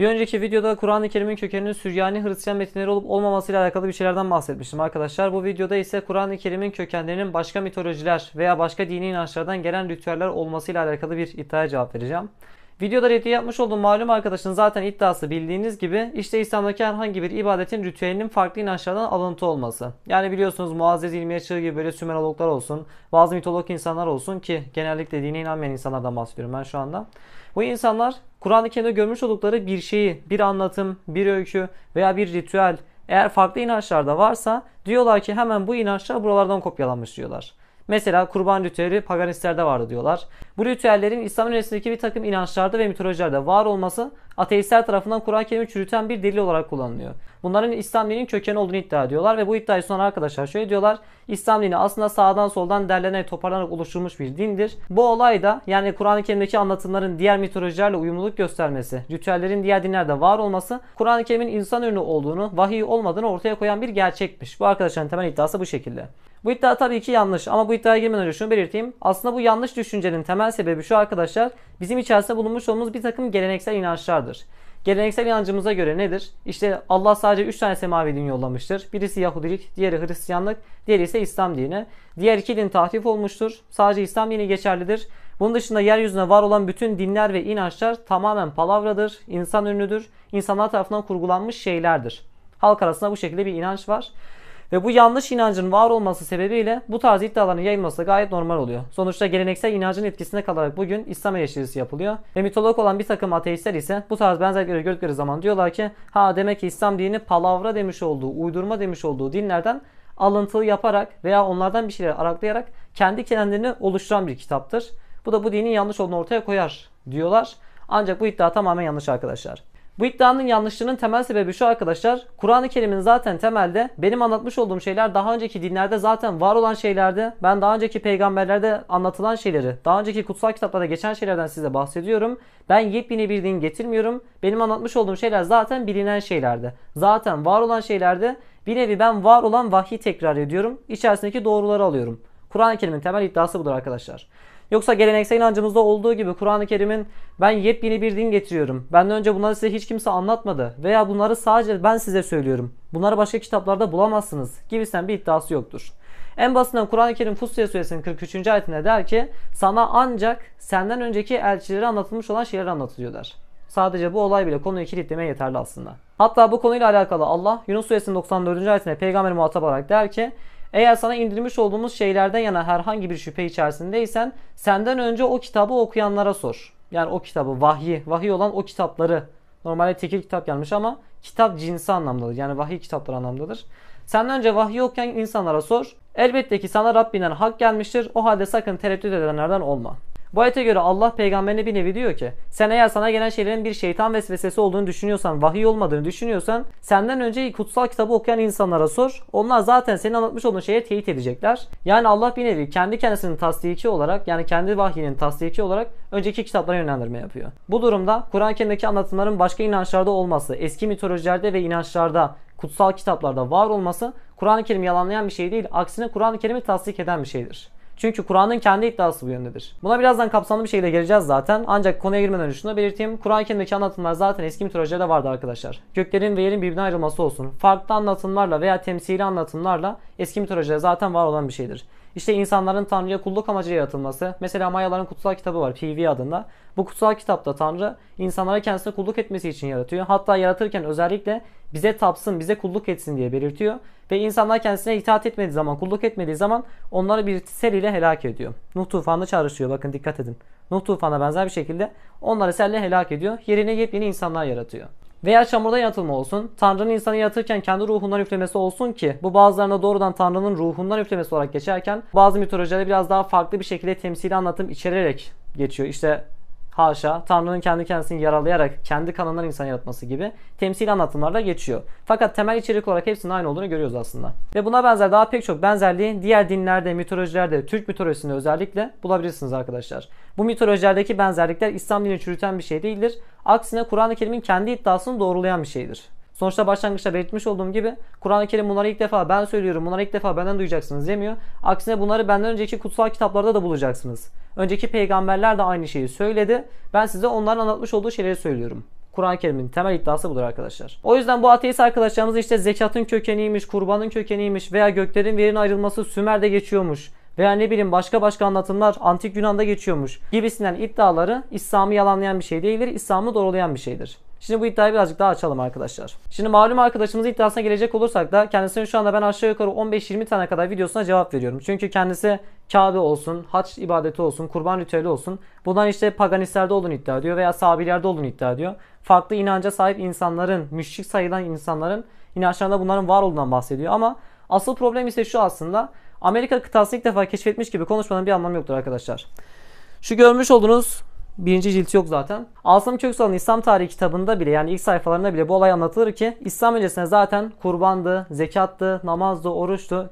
Bir önceki videoda Kur'an-ı Kerim'in kökeninin Süryani Hristiyan metinleri olup olmamasıyla alakalı bir şeylerden bahsetmiştim arkadaşlar. Bu videoda ise Kur'an-ı Kerim'in kökenlerinin başka mitolojiler veya başka dini inançlardan gelen ritüeller olmasıyla alakalı bir iddiaya cevap vereceğim. Videoda reddiye yapmış olduğum malum arkadaşın zaten iddiası bildiğiniz gibi işte İslam'daki herhangi bir ibadetin ritüelinin farklı inançlardan alıntı olması. Yani biliyorsunuz Muazzez İlmi Açığı gibi böyle Sümerologlar olsun, bazı mitolog insanlar olsun ki genellikle dine inanmayan insanlardan bahsediyorum ben şu anda. Bu insanlar Kur'an-ı Kerim'de görmüş oldukları bir şeyi, bir anlatım, bir öykü veya bir ritüel eğer farklı inançlarda varsa diyorlar ki hemen bu inançlar buralardan kopyalanmış diyorlar. Mesela kurban ritüeli paganistlerde vardı diyorlar. Bu ritüellerin İslam öncesindeki bir takım inançlarda ve mitolojilerde var olması ateistler tarafından Kur'an-ı Kerim'i çürüten bir delil olarak kullanılıyor. Bunların İslam dininin kökeni olduğunu iddia ediyorlar ve bu iddiayı sunan arkadaşlar şöyle diyorlar. İslam dini aslında sağdan soldan derlenerek toparlanarak oluşturulmuş bir dindir. Bu olay da yani Kur'an-ı Kerim'deki anlatımların diğer mitolojilerle uyumluluk göstermesi, ritüellerin diğer dinlerde var olması Kur'an-ı Kerim'in insan ürünü olduğunu, vahiy olmadığını ortaya koyan bir gerçekmiş. Bu arkadaşların temel iddiası bu şekilde. Bu iddia tabii ki yanlış ama bu iddiaya girmeden önce şunu belirteyim. Aslında bu yanlış düşüncenin temel sebebi şu arkadaşlar bizim içerisinde bulunmuş olduğumuz bir takım geleneksel inançlardır vardır. Geleneksel inancımıza göre nedir? İşte Allah sadece 3 tane semavi din yollamıştır. Birisi Yahudilik, diğeri Hristiyanlık, diğeri ise İslam dini. Diğer iki din tahrif olmuştur. Sadece İslam dini geçerlidir. Bunun dışında yeryüzünde var olan bütün dinler ve inançlar tamamen palavradır, insan ürünüdür, insanlar tarafından kurgulanmış şeylerdir. Halk arasında bu şekilde bir inanç var. Ve bu yanlış inancın var olması sebebiyle bu tarz iddiaların yayılması gayet normal oluyor. Sonuçta geleneksel inancın etkisine kalarak bugün İslam eleştirisi yapılıyor. Ve mitolog olan bir takım ateistler ise bu tarz benzerlikleri gördükleri zaman diyorlar ki ha demek ki İslam dini palavra demiş olduğu, uydurma demiş olduğu dinlerden alıntılı yaparak veya onlardan bir şeyler araklayarak kendi kendilerini oluşturan bir kitaptır. Bu da bu dinin yanlış olduğunu ortaya koyar diyorlar. Ancak bu iddia tamamen yanlış arkadaşlar. Bu iddianın yanlışlığının temel sebebi şu arkadaşlar. Kur'an-ı Kerim'in zaten temelde benim anlatmış olduğum şeyler daha önceki dinlerde zaten var olan şeylerdi. Ben daha önceki peygamberlerde anlatılan şeyleri, daha önceki kutsal kitaplarda geçen şeylerden size bahsediyorum. Ben yepyeni bir din getirmiyorum. Benim anlatmış olduğum şeyler zaten bilinen şeylerdi. Zaten var olan şeylerdi. Bir nevi ben var olan vahyi tekrar ediyorum. İçerisindeki doğruları alıyorum. Kur'an-ı Kerim'in temel iddiası budur arkadaşlar. Yoksa geleneksel inancımızda olduğu gibi Kur'an-ı Kerim'in ben yepyeni bir din getiriyorum. Benden önce bunları size hiç kimse anlatmadı veya bunları sadece ben size söylüyorum. Bunları başka kitaplarda bulamazsınız gibisinden bir iddiası yoktur. En basitinden Kur'an-ı Kerim Fussiye suresinin 43. ayetinde der ki sana ancak senden önceki elçilere anlatılmış olan şeyler anlatılıyor der. Sadece bu olay bile konuyu kilitlemeye yeterli aslında. Hatta bu konuyla alakalı Allah Yunus suresinin 94. ayetinde peygamber muhatap olarak der ki eğer sana indirmiş olduğumuz şeylerden yana herhangi bir şüphe içerisindeysen senden önce o kitabı okuyanlara sor. Yani o kitabı vahyi, vahiy olan o kitapları. Normalde tekil kitap gelmiş ama kitap cinsi anlamdadır. Yani vahiy kitapları anlamdadır. Senden önce vahiy okuyan insanlara sor. Elbette ki sana Rabbinden hak gelmiştir. O halde sakın tereddüt edenlerden olma. Bu ayete göre Allah peygamberine bir nevi diyor ki sen eğer sana gelen şeylerin bir şeytan vesvesesi olduğunu düşünüyorsan, vahiy olmadığını düşünüyorsan senden önce kutsal kitabı okuyan insanlara sor. Onlar zaten senin anlatmış olduğun şeye teyit edecekler. Yani Allah bir nevi kendi kendisinin tasdiki olarak yani kendi vahyinin tasdiki olarak önceki kitaplara yönlendirme yapıyor. Bu durumda Kur'an-ı Kerim'deki anlatımların başka inançlarda olması, eski mitolojilerde ve inançlarda kutsal kitaplarda var olması Kur'an-ı Kerim'i yalanlayan bir şey değil. Aksine Kur'an-ı Kerim'i tasdik eden bir şeydir. Çünkü Kur'an'ın kendi iddiası bu yöndedir. Buna birazdan kapsamlı bir şekilde geleceğiz zaten. Ancak konuya girmeden önce şunu belirteyim. Kur'an-ı anlatımlar zaten eski mitolojilerde vardı arkadaşlar. Göklerin ve yerin birbirine ayrılması olsun. Farklı anlatımlarla veya temsili anlatımlarla eski mitolojide zaten var olan bir şeydir. İşte insanların Tanrı'ya kulluk amacıyla yaratılması. Mesela Mayaların kutsal kitabı var PV adında. Bu kutsal kitapta Tanrı insanlara kendisine kulluk etmesi için yaratıyor. Hatta yaratırken özellikle bize tapsın, bize kulluk etsin diye belirtiyor. Ve insanlar kendisine itaat etmediği zaman, kulluk etmediği zaman onları bir sel ile helak ediyor. Nuh tufanla çağrışıyor bakın dikkat edin. Nuh tufana benzer bir şekilde onları sel ile helak ediyor. Yerine yepyeni insanlar yaratıyor. Veya çamurda yatılma olsun. Tanrı'nın insanı yatırken kendi ruhundan üflemesi olsun ki bu bazılarına doğrudan Tanrı'nın ruhundan üflemesi olarak geçerken bazı mitolojilerde biraz daha farklı bir şekilde temsili anlatım içererek geçiyor. İşte haşa Tanrı'nın kendi kendisini yaralayarak kendi kanından insan yaratması gibi temsil anlatımlarla geçiyor. Fakat temel içerik olarak hepsinin aynı olduğunu görüyoruz aslında. Ve buna benzer daha pek çok benzerliği diğer dinlerde, mitolojilerde, Türk mitolojisinde özellikle bulabilirsiniz arkadaşlar. Bu mitolojilerdeki benzerlikler İslam dini çürüten bir şey değildir. Aksine Kur'an-ı Kerim'in kendi iddiasını doğrulayan bir şeydir. Sonuçta başlangıçta belirtmiş olduğum gibi Kur'an-ı Kerim bunları ilk defa ben söylüyorum, bunları ilk defa benden duyacaksınız demiyor. Aksine bunları benden önceki kutsal kitaplarda da bulacaksınız. Önceki peygamberler de aynı şeyi söyledi. Ben size onların anlatmış olduğu şeyleri söylüyorum. Kur'an-ı Kerim'in temel iddiası budur arkadaşlar. O yüzden bu ateist arkadaşlarımız işte zekatın kökeniymiş, kurbanın kökeniymiş veya göklerin ve ayrılması Sümer'de geçiyormuş veya ne bileyim başka başka anlatımlar antik Yunan'da geçiyormuş gibisinden iddiaları İslam'ı yalanlayan bir şey değildir, İslam'ı doğrulayan bir şeydir. Şimdi bu iddiayı birazcık daha açalım arkadaşlar. Şimdi malum arkadaşımız iddiasına gelecek olursak da kendisinin şu anda ben aşağı yukarı 15-20 tane kadar videosuna cevap veriyorum. Çünkü kendisi Kabe olsun, haç ibadeti olsun, kurban ritüeli olsun. Bundan işte paganistlerde olduğunu iddia ediyor veya sabilerde olduğunu iddia ediyor. Farklı inanca sahip insanların, müşrik sayılan insanların inançlarında bunların var olduğundan bahsediyor. Ama asıl problem ise şu aslında. Amerika kıtasını ilk defa keşfetmiş gibi konuşmanın bir anlamı yoktur arkadaşlar. Şu görmüş olduğunuz Birinci cilt yok zaten. Asım Köksal'ın İslam tarihi kitabında bile yani ilk sayfalarında bile bu olay anlatılır ki İslam öncesinde zaten kurbandı, zekattı, namazdı, oruçtu,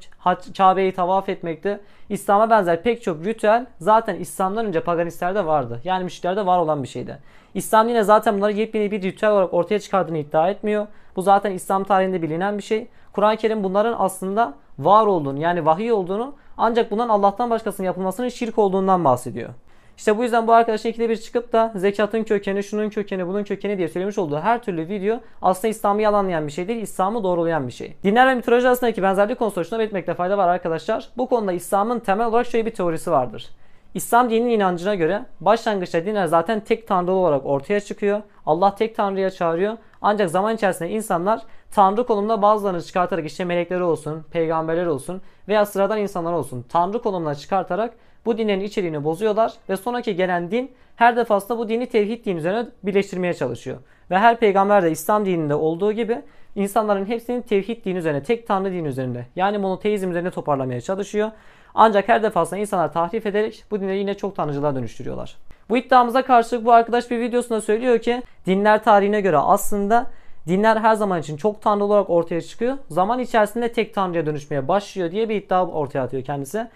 Kabe'yi tavaf etmekti. İslam'a benzer pek çok ritüel zaten İslam'dan önce paganistlerde vardı. Yani müşriklerde var olan bir şeydi. İslam yine zaten bunları yepyeni bir ritüel olarak ortaya çıkardığını iddia etmiyor. Bu zaten İslam tarihinde bilinen bir şey. Kur'an-ı Kerim bunların aslında var olduğunu yani vahiy olduğunu ancak bundan Allah'tan başkasının yapılmasının şirk olduğundan bahsediyor. İşte bu yüzden bu arkadaşın ikide bir çıkıp da zekatın kökeni, şunun kökeni, bunun kökeni diye söylemiş olduğu her türlü video aslında İslam'ı yalanlayan bir şey değil, İslam'ı doğrulayan bir şey. Dinler ve mitoloji arasındaki benzerlik konusunda açısından belirtmekte fayda var arkadaşlar. Bu konuda İslam'ın temel olarak şöyle bir teorisi vardır. İslam dininin inancına göre başlangıçta dinler zaten tek tanrılı olarak ortaya çıkıyor. Allah tek tanrıya çağırıyor. Ancak zaman içerisinde insanlar tanrı konumunda bazılarını çıkartarak işte melekleri olsun, peygamberler olsun veya sıradan insanlar olsun tanrı konumuna çıkartarak bu dinlerin içeriğini bozuyorlar ve sonraki gelen din her defasında bu dini tevhid din üzerine birleştirmeye çalışıyor. Ve her peygamber de İslam dininde olduğu gibi insanların hepsini tevhid din üzerine, tek tanrı din üzerinde yani monoteizm üzerine toparlamaya çalışıyor. Ancak her defasında insanlar tahrif ederek bu dinleri yine çok tanrıcılığa dönüştürüyorlar. Bu iddiamıza karşılık bu arkadaş bir videosunda söylüyor ki dinler tarihine göre aslında dinler her zaman için çok tanrı olarak ortaya çıkıyor. Zaman içerisinde tek tanrıya dönüşmeye başlıyor diye bir iddia ortaya atıyor kendisi.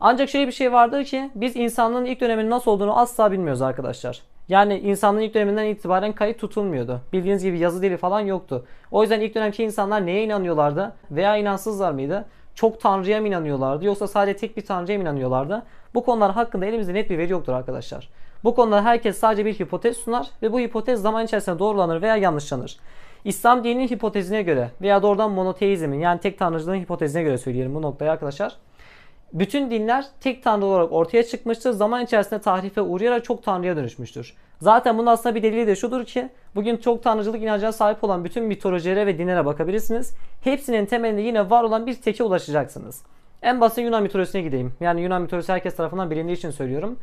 Ancak şöyle bir şey vardır ki biz insanlığın ilk döneminin nasıl olduğunu asla bilmiyoruz arkadaşlar. Yani insanlığın ilk döneminden itibaren kayıt tutulmuyordu. Bildiğiniz gibi yazı dili falan yoktu. O yüzden ilk dönemki insanlar neye inanıyorlardı veya inansızlar mıydı? Çok tanrıya mı inanıyorlardı yoksa sadece tek bir tanrıya mı inanıyorlardı? Bu konular hakkında elimizde net bir veri yoktur arkadaşlar. Bu konuda herkes sadece bir hipotez sunar ve bu hipotez zaman içerisinde doğrulanır veya yanlışlanır. İslam dininin hipotezine göre veya doğrudan monoteizmin yani tek tanrıcılığın hipotezine göre söyleyelim bu noktaya arkadaşlar. Bütün dinler tek tanrı olarak ortaya çıkmıştır. Zaman içerisinde tahrife uğrayarak çok tanrıya dönüşmüştür. Zaten bunun aslında bir delili de şudur ki bugün çok tanrıcılık inancına sahip olan bütün mitolojilere ve dinlere bakabilirsiniz. Hepsinin temelinde yine var olan bir teke ulaşacaksınız. En basit Yunan mitolojisine gideyim. Yani Yunan mitolojisi herkes tarafından bilindiği için söylüyorum.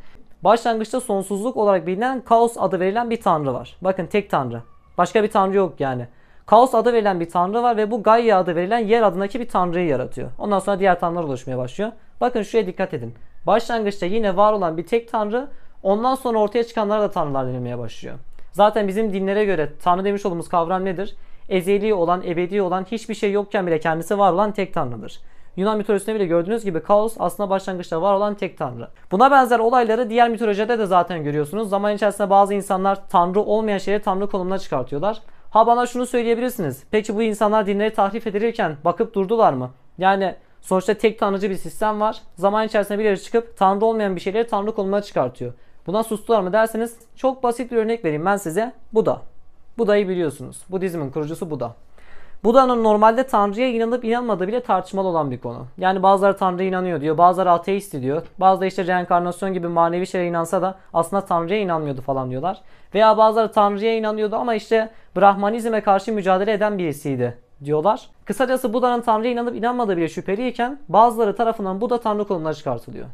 Başlangıçta sonsuzluk olarak bilinen Kaos adı verilen bir tanrı var. Bakın tek tanrı. Başka bir tanrı yok yani. Kaos adı verilen bir tanrı var ve bu Gaia adı verilen yer adındaki bir tanrıyı yaratıyor. Ondan sonra diğer tanrılar oluşmaya başlıyor. Bakın şuraya dikkat edin. Başlangıçta yine var olan bir tek tanrı ondan sonra ortaya çıkanlara da tanrılar denilmeye başlıyor. Zaten bizim dinlere göre tanrı demiş olduğumuz kavram nedir? Ezeli olan, ebedi olan, hiçbir şey yokken bile kendisi var olan tek tanrıdır. Yunan mitolojisinde bile gördüğünüz gibi kaos aslında başlangıçta var olan tek tanrı. Buna benzer olayları diğer mitolojide de zaten görüyorsunuz. Zaman içerisinde bazı insanlar tanrı olmayan şeyleri tanrı konumuna çıkartıyorlar. Ha bana şunu söyleyebilirsiniz. Peki bu insanlar dinleri tahrif edilirken bakıp durdular mı? Yani sonuçta tek tanrıcı bir sistem var. Zaman içerisinde birileri çıkıp tanrı olmayan bir şeyleri tanrı konumuna çıkartıyor. Buna sustular mı derseniz çok basit bir örnek vereyim ben size. Bu da. Buda'yı biliyorsunuz. Budizmin kurucusu Buda. Bu da hani normalde Tanrı'ya inanıp inanmadığı bile tartışmalı olan bir konu. Yani bazıları Tanrı'ya inanıyor diyor, bazıları ateist diyor. Bazıları işte reenkarnasyon gibi manevi şeye inansa da aslında Tanrı'ya inanmıyordu falan diyorlar. Veya bazıları Tanrı'ya inanıyordu ama işte Brahmanizme karşı mücadele eden birisiydi diyorlar. Kısacası Buda'nın hani Tanrı'ya inanıp inanmadığı bile şüpheliyken bazıları tarafından Buda Tanrı konumuna çıkartılıyor.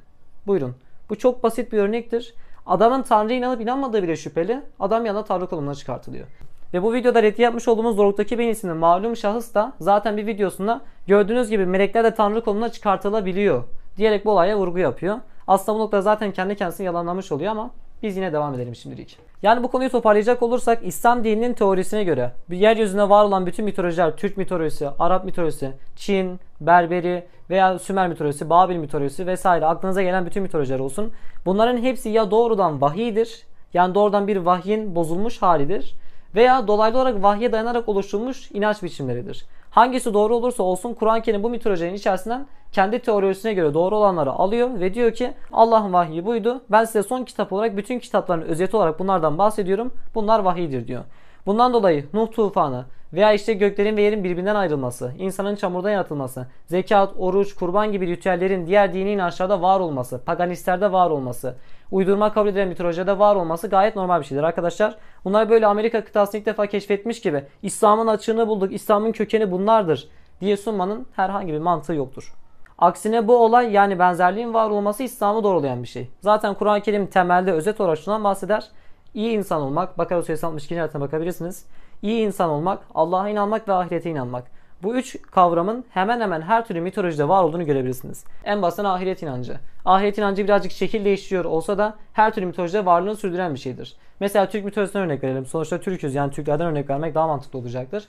Buyurun. Bu çok basit bir örnektir. Adamın Tanrı'ya inanıp inanmadığı bile şüpheli. Adam yana Tanrı konumuna çıkartılıyor. Ve bu videoda reddi yapmış olduğumuz Zoruk'taki beyinsinin malum şahıs da zaten bir videosunda gördüğünüz gibi melekler de tanrı konumuna çıkartılabiliyor diyerek bu olaya vurgu yapıyor. Aslında bu nokta zaten kendi kendisini yalanlamış oluyor ama biz yine devam edelim şimdilik. Yani bu konuyu toparlayacak olursak İslam dininin teorisine göre yeryüzünde var olan bütün mitolojiler Türk mitolojisi, Arap mitolojisi, Çin, Berberi veya Sümer mitolojisi, Babil mitolojisi vesaire aklınıza gelen bütün mitolojiler olsun. Bunların hepsi ya doğrudan vahidir yani doğrudan bir vahyin bozulmuş halidir veya dolaylı olarak vahye dayanarak oluşturulmuş inanç biçimleridir. Hangisi doğru olursa olsun Kur'an-ı Kerim bu mitolojinin içerisinden kendi teorisine göre doğru olanları alıyor ve diyor ki Allah'ın vahyi buydu. Ben size son kitap olarak bütün kitapların özeti olarak bunlardan bahsediyorum. Bunlar vahiydir diyor. Bundan dolayı Nuh tufanı, veya işte göklerin ve yerin birbirinden ayrılması, insanın çamurdan yaratılması, zekat, oruç, kurban gibi ritüellerin diğer dini inançlarda var olması, paganistlerde var olması, uydurma kabul edilen mitolojide var olması gayet normal bir şeydir arkadaşlar. Bunlar böyle Amerika kıtasını ilk defa keşfetmiş gibi İslam'ın açığını bulduk, İslam'ın kökeni bunlardır diye sunmanın herhangi bir mantığı yoktur. Aksine bu olay yani benzerliğin var olması İslam'ı doğrulayan bir şey. Zaten Kur'an-ı Kerim temelde özet olarak şundan bahseder. İyi insan olmak, Bakara Suresi 62. ayetine bakabilirsiniz iyi insan olmak, Allah'a inanmak ve ahirete inanmak. Bu üç kavramın hemen hemen her türlü mitolojide var olduğunu görebilirsiniz. En basitten ahiret inancı. Ahiret inancı birazcık şekil değiştiriyor olsa da her türlü mitolojide varlığını sürdüren bir şeydir. Mesela Türk mitolojisine örnek verelim. Sonuçta Türk'üz yani Türklerden örnek vermek daha mantıklı olacaktır.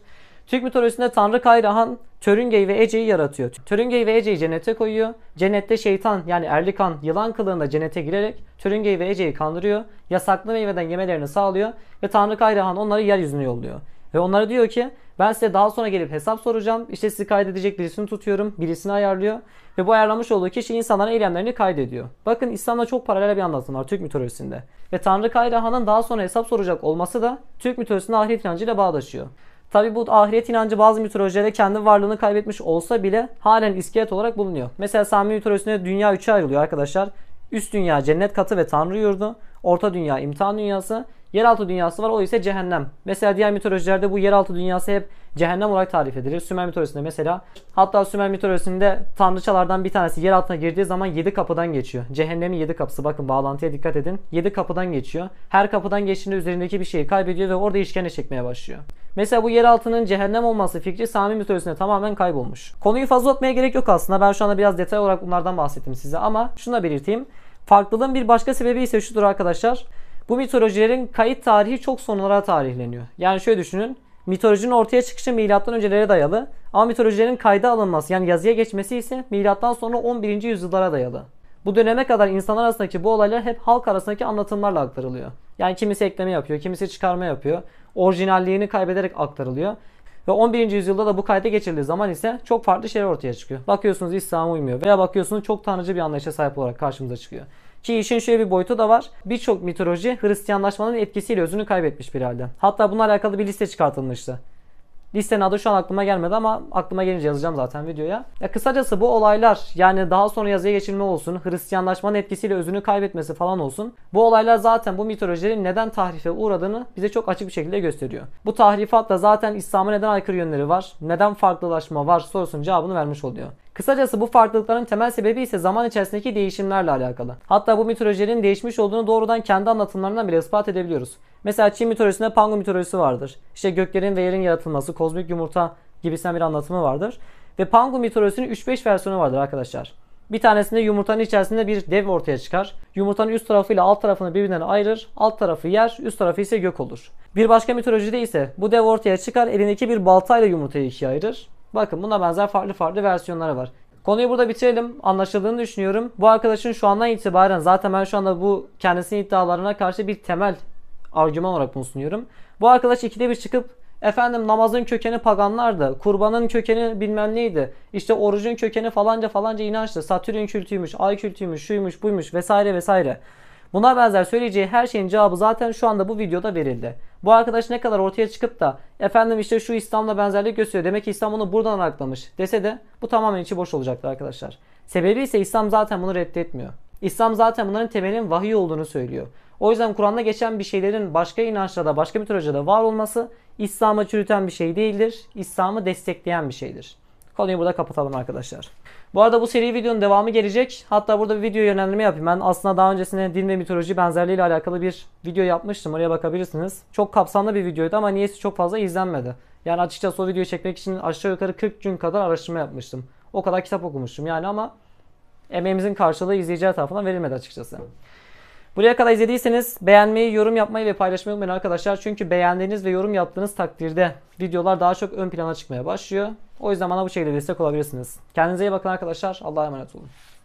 Türk mitolojisinde Tanrı Kayrahan Törüngey ve Ece'yi yaratıyor. Törüngey ve Ece'yi cennete koyuyor. Cennette şeytan yani Erlikan yılan kılığında cennete girerek Törüngey ve Ece'yi kandırıyor. Yasaklı meyveden yemelerini sağlıyor ve Tanrı Kayrahan onları yeryüzüne yolluyor. Ve onlara diyor ki ben size daha sonra gelip hesap soracağım. İşte sizi kaydedecek birisini tutuyorum. Birisini ayarlıyor. Ve bu ayarlamış olduğu kişi insanların eylemlerini kaydediyor. Bakın İslam'da çok paralel bir anlatım var Türk mitolojisinde. Ve Tanrı Kayrahan'ın daha sonra hesap soracak olması da Türk mitolojisinin ahiret inancıyla bağdaşıyor. Tabi bu ahiret inancı bazı mitolojilerde kendi varlığını kaybetmiş olsa bile halen iskelet olarak bulunuyor. Mesela Sami mitolojisinde dünya üçe ayrılıyor arkadaşlar. Üst dünya cennet katı ve tanrı yurdu. Orta dünya imtihan dünyası. Yeraltı dünyası var. O ise cehennem. Mesela diğer mitolojilerde bu yeraltı dünyası hep cehennem olarak tarif edilir. Sümer mitolojisinde mesela. Hatta Sümer mitolojisinde tanrıçalardan bir tanesi yer altına girdiği zaman 7 kapıdan geçiyor. Cehennemin 7 kapısı. Bakın bağlantıya dikkat edin. 7 kapıdan geçiyor. Her kapıdan geçtiğinde üzerindeki bir şeyi kaybediyor ve orada işkence çekmeye başlıyor. Mesela bu yer altının cehennem olması fikri Sami mitolojisinde tamamen kaybolmuş. Konuyu fazla atmaya gerek yok aslında. Ben şu anda biraz detay olarak bunlardan bahsettim size ama şunu da belirteyim. Farklılığın bir başka sebebi ise şudur arkadaşlar. Bu mitolojilerin kayıt tarihi çok sonlara tarihleniyor. Yani şöyle düşünün. Mitolojinin ortaya çıkışı milattan öncelere dayalı ama mitolojilerin kayda alınması yani yazıya geçmesi ise milattan sonra 11. yüzyıllara dayalı. Bu döneme kadar insanlar arasındaki bu olaylar hep halk arasındaki anlatımlarla aktarılıyor. Yani kimisi ekleme yapıyor, kimisi çıkarma yapıyor. Orijinalliğini kaybederek aktarılıyor. Ve 11. yüzyılda da bu kayda geçildiği zaman ise çok farklı şeyler ortaya çıkıyor. Bakıyorsunuz İslam'a uymuyor veya bakıyorsunuz çok tanrıcı bir anlayışa sahip olarak karşımıza çıkıyor. Ki işin şöyle bir boyutu da var. Birçok mitoloji Hristiyanlaşmanın etkisiyle özünü kaybetmiş bir halde. Hatta bununla alakalı bir liste çıkartılmıştı. Listenin adı şu an aklıma gelmedi ama aklıma gelince yazacağım zaten videoya. Ya kısacası bu olaylar yani daha sonra yazıya geçilme olsun, Hristiyanlaşmanın etkisiyle özünü kaybetmesi falan olsun. Bu olaylar zaten bu mitolojilerin neden tahrife uğradığını bize çok açık bir şekilde gösteriyor. Bu tahrifatla zaten İslam'a neden aykırı yönleri var, neden farklılaşma var sorusunun cevabını vermiş oluyor. Kısacası bu farklılıkların temel sebebi ise zaman içerisindeki değişimlerle alakalı. Hatta bu mitolojilerin değişmiş olduğunu doğrudan kendi anlatımlarından bile ispat edebiliyoruz. Mesela Çin mitolojisinde Pangu mitolojisi vardır. İşte göklerin ve yerin yaratılması, kozmik yumurta gibisinden bir anlatımı vardır. Ve Pangu mitolojisinin 3-5 versiyonu vardır arkadaşlar. Bir tanesinde yumurtanın içerisinde bir dev ortaya çıkar. Yumurtanın üst tarafı ile alt tarafını birbirinden ayırır. Alt tarafı yer, üst tarafı ise gök olur. Bir başka mitolojide ise bu dev ortaya çıkar, elindeki bir baltayla yumurtayı ikiye ayırır. Bakın buna benzer farklı farklı versiyonları var. Konuyu burada bitirelim. Anlaşıldığını düşünüyorum. Bu arkadaşın şu andan itibaren zaten ben şu anda bu kendisinin iddialarına karşı bir temel argüman olarak bunu sunuyorum. Bu arkadaş ikide bir çıkıp efendim namazın kökeni paganlardı, kurbanın kökeni bilmem neydi, işte orucun kökeni falanca falanca inançtı, satürn kültüymüş, ay kültüymüş, şuymuş, buymuş vesaire vesaire. Buna benzer söyleyeceği her şeyin cevabı zaten şu anda bu videoda verildi. Bu arkadaş ne kadar ortaya çıkıp da efendim işte şu İslam'la benzerlik gösteriyor demek ki İslam onu buradan araklamış dese de bu tamamen içi boş olacaktı arkadaşlar. Sebebi ise İslam zaten bunu reddetmiyor. İslam zaten bunların temelin vahiy olduğunu söylüyor. O yüzden Kur'an'da geçen bir şeylerin başka inançlarda, başka mitolojide var olması İslam'ı çürüten bir şey değildir. İslam'ı destekleyen bir şeydir. Konuyu burada kapatalım arkadaşlar. Bu arada bu seri videonun devamı gelecek. Hatta burada bir video yönlendirme yapayım. Ben aslında daha öncesinde din ve mitoloji benzerliği ile alakalı bir video yapmıştım. Oraya bakabilirsiniz. Çok kapsamlı bir videoydu ama niyesi çok fazla izlenmedi. Yani açıkçası o videoyu çekmek için aşağı yukarı 40 gün kadar araştırma yapmıştım. O kadar kitap okumuştum yani ama emeğimizin karşılığı izleyiciler tarafından verilmedi açıkçası. Buraya kadar izlediyseniz beğenmeyi, yorum yapmayı ve paylaşmayı unutmayın arkadaşlar. Çünkü beğendiğiniz ve yorum yaptığınız takdirde videolar daha çok ön plana çıkmaya başlıyor. O yüzden bana bu şekilde destek olabilirsiniz. Kendinize iyi bakın arkadaşlar. Allah'a emanet olun.